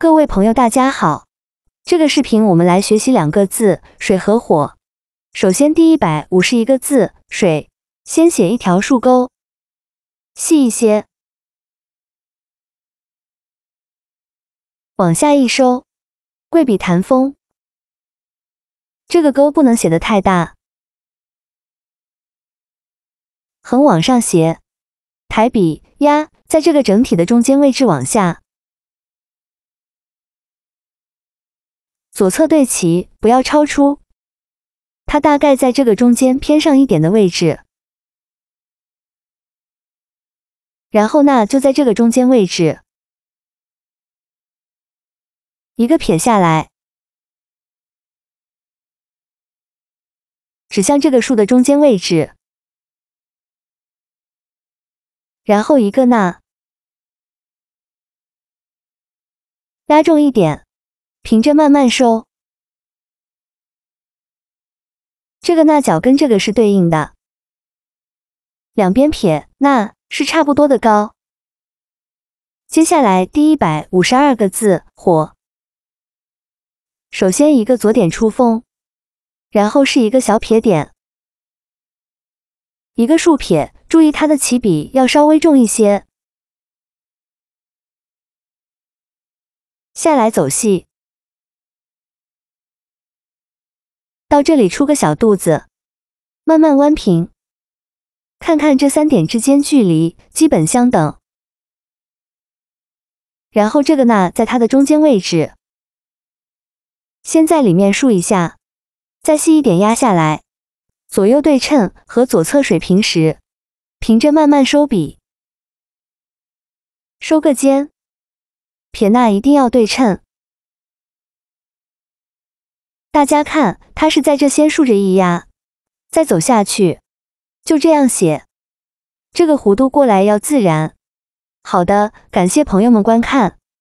各位朋友，大家好。这个视频我们来学习两个字“水”和“火”。首先，第一百五十一个字“水”，先写一条竖钩，细一些，往下一收，贵笔弹锋。这个钩不能写的太大，横往上斜，抬笔压，在这个整体的中间位置往下。左侧对齐，不要超出。它大概在这个中间偏上一点的位置。然后那就在这个中间位置，一个撇下来，指向这个竖的中间位置。然后一个捺，压重一点。凭着慢慢收，这个捺脚跟这个是对应的，两边撇那是差不多的高。接下来第一百五十二个字火，首先一个左点出锋，然后是一个小撇点，一个竖撇，注意它的起笔要稍微重一些，下来走细。到这里出个小肚子，慢慢弯平，看看这三点之间距离基本相等。然后这个捺在它的中间位置，先在里面竖一下，再细一点压下来，左右对称和左侧水平时，平着慢慢收笔，收个尖，撇捺一定要对称。大家看，它是在这先竖着一压，再走下去，就这样写。这个弧度过来要自然。好的，感谢朋友们观看。